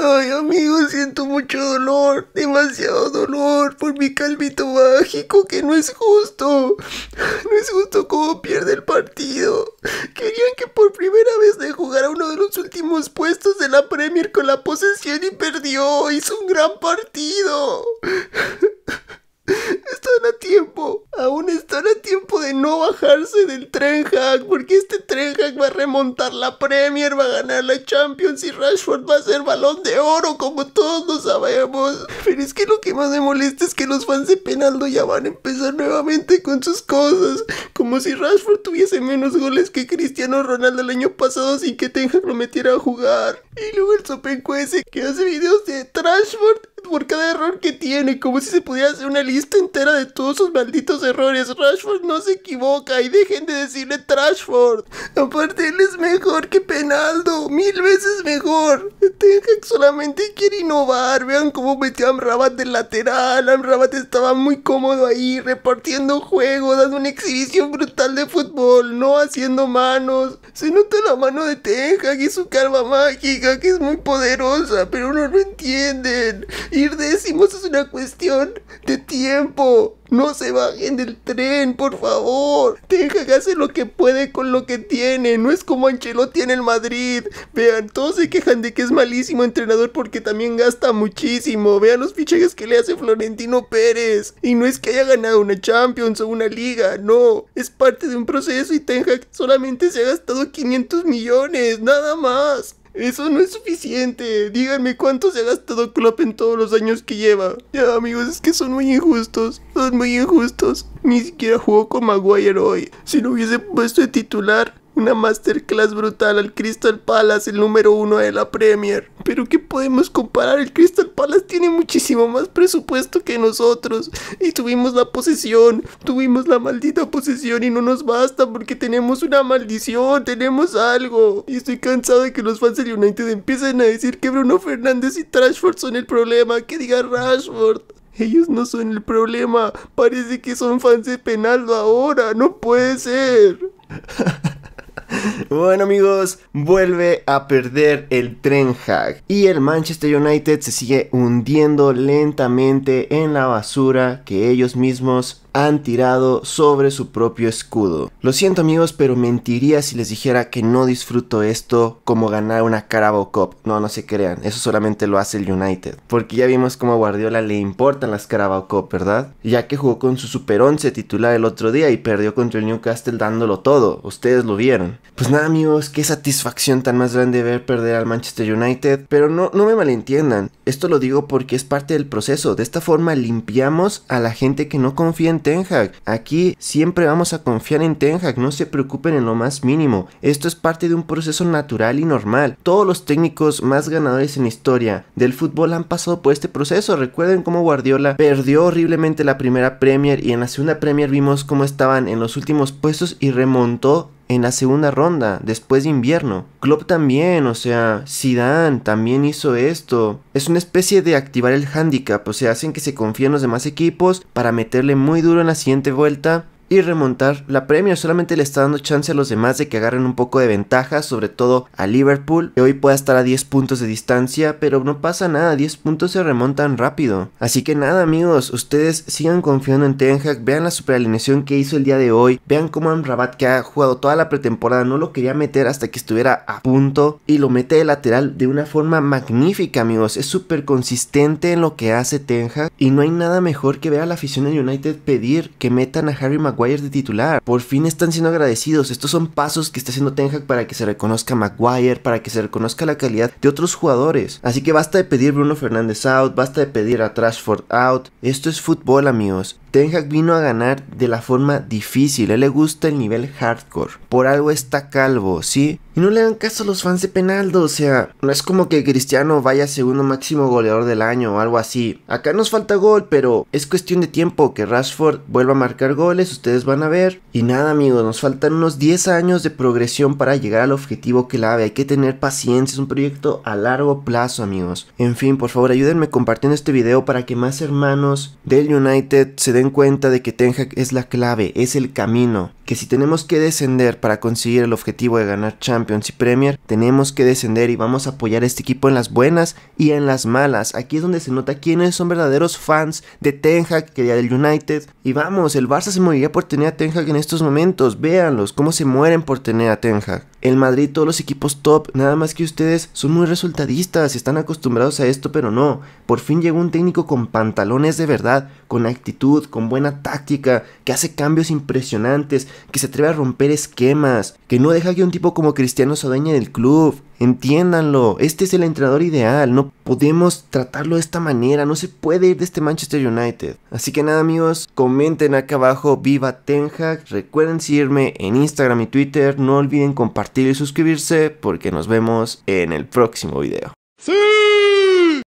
Ay, amigo, siento mucho dolor, demasiado dolor por mi calvito mágico, que no es justo. No es justo cómo pierde el partido. Querían que por primera vez le jugara uno de los últimos puestos de la Premier con la posesión y perdió. Hizo un gran partido. Están a tiempo. Aún están a tiempo de no bajarse del tren hack, porque este tren hack va a remontar la Premier, va a ganar la Champions y Rashford va a ser balón de oro, como todos lo sabemos. Pero es que lo que más me molesta es que los fans de Penaldo ya van a empezar nuevamente con sus cosas, como si Rashford tuviese menos goles que Cristiano Ronaldo el año pasado sin que Ten Hag lo metiera a jugar. Y luego el Sopenco ese que hace videos de Trashford por cada error que tiene, como si se pudiera hacer una lista entera de todos sus malditos errores. Rashford no se equivoca y dejen de decirle Trashford. Aparte, él es mejor que Penaldo, mil veces mejor. Ten solamente quiere innovar. Vean cómo metió a Amrabat del lateral. Amrabat estaba muy cómodo ahí, repartiendo juego, dando una exhibición brutal de fútbol, no haciendo manos. Se nota la mano de Ten y su carba mágica, que es muy poderosa, pero no lo entienden. Ir décimos es una cuestión de tiempo. No se bajen del tren, por favor. tenga que hace lo que puede con lo que tiene. No es como Ancelotti en el Madrid. Vean, todos se quejan de que es malísimo entrenador porque también gasta muchísimo. Vean los fichajes que le hace Florentino Pérez. Y no es que haya ganado una Champions o una liga, no. Es parte de un proceso y tenga solamente se ha gastado 500 millones, nada más. Eso no es suficiente. Díganme cuánto se ha gastado Klopp en todos los años que lleva. Ya, amigos, es que son muy injustos. Son muy injustos. Ni siquiera jugó con Maguire hoy. Si lo hubiese puesto de titular, una masterclass brutal al Crystal Palace, el número uno de la Premier. Pero ¿qué podemos comparar? El Crystal Palace tiene muchísimo más presupuesto que nosotros. Y tuvimos la posesión, tuvimos la maldita posesión y no nos basta porque tenemos una maldición, tenemos algo. Y estoy cansado de que los fans del United empiecen a decir que Bruno Fernández y Trashford son el problema. Que diga Rashford. Ellos no son el problema. Parece que son fans de Penaldo ahora. No puede ser. bueno amigos, vuelve a perder el tren hack. Y el Manchester United se sigue hundiendo lentamente en la basura que ellos mismos han tirado sobre su propio escudo. Lo siento amigos, pero mentiría si les dijera que no disfruto esto como ganar una Carabao Cup. No, no se crean, eso solamente lo hace el United. Porque ya vimos cómo a Guardiola le importan las Carabao Cup, ¿verdad? Ya que jugó con su Super 11 titular el otro día y perdió contra el Newcastle dándolo todo. Ustedes lo vieron. Pues nada amigos, qué satisfacción tan más grande ver perder al Manchester United. Pero no, no me malentiendan, esto lo digo porque es parte del proceso. De esta forma limpiamos a la gente que no confía en Ten Hag. Aquí siempre vamos a confiar en Ten Hag, no se preocupen en lo más mínimo. Esto es parte de un proceso natural y normal. Todos los técnicos más ganadores en historia del fútbol han pasado por este proceso. Recuerden cómo Guardiola perdió horriblemente la primera Premier y en la segunda Premier vimos cómo estaban en los últimos puestos y remontó en la segunda ronda, después de invierno. Klopp también, o sea, Zidane también hizo esto. Es una especie de activar el handicap, o sea, hacen que se confíen los demás equipos para meterle muy duro en la siguiente vuelta y remontar la Premier. Solamente le está dando chance a los demás de que agarren un poco de ventaja, sobre todo a Liverpool, que hoy puede estar a 10 puntos de distancia, pero no pasa nada, 10 puntos se remontan rápido. Así que nada amigos, ustedes sigan confiando en Ten Hag, vean la superalineación que hizo el día de hoy, vean cómo Amrabat que ha jugado toda la pretemporada, no lo quería meter hasta que estuviera a punto y lo mete de lateral de una forma magnífica amigos, es súper consistente en lo que hace Ten Hag y no hay nada mejor que ver a la afición de United pedir que metan a Harry Maguire de titular. Por fin están siendo agradecidos. Estos son pasos que está haciendo Ten Hag para que se reconozca Maguire, para que se reconozca la calidad de otros jugadores. Así que basta de pedir Bruno Fernández out, basta de pedir a Trashford out. Esto es fútbol, amigos. Ten Hag vino a ganar de la forma difícil. A él le gusta el nivel hardcore. Por algo está calvo, ¿sí? Y no le dan caso a los fans de Penaldo, o sea, no es como que Cristiano vaya segundo máximo goleador del año o algo así. Acá nos falta gol, pero es cuestión de tiempo que Rashford vuelva a marcar goles, ustedes van a ver. Y nada amigos, nos faltan unos 10 años de progresión para llegar al objetivo clave, Hay que tener paciencia, es un proyecto a largo plazo amigos. En fin, por favor ayúdenme compartiendo este video para que más hermanos del United se den cuenta de que Ten Hag es la clave, es el camino que si tenemos que descender para conseguir el objetivo de ganar Champions y Premier, tenemos que descender y vamos a apoyar a este equipo en las buenas y en las malas. Aquí es donde se nota quiénes son verdaderos fans de Ten Hag, que del United. Y vamos, el Barça se moriría por tener a Ten Hag en estos momentos. Véanlos, cómo se mueren por tener a Ten Hag el Madrid, todos los equipos top, nada más que ustedes son muy resultadistas, están acostumbrados a esto, pero no. Por fin llegó un técnico con pantalones de verdad, con actitud, con buena táctica, que hace cambios impresionantes, que se atreve a romper esquemas, que no deja que un tipo como Cristiano se adueñe del club, Entiéndanlo, este es el entrenador ideal, no podemos tratarlo de esta manera, no se puede ir de este Manchester United. Así que nada amigos, comenten acá abajo, viva Ten Hag, recuerden seguirme en Instagram y Twitter, no olviden compartir y suscribirse porque nos vemos en el próximo video.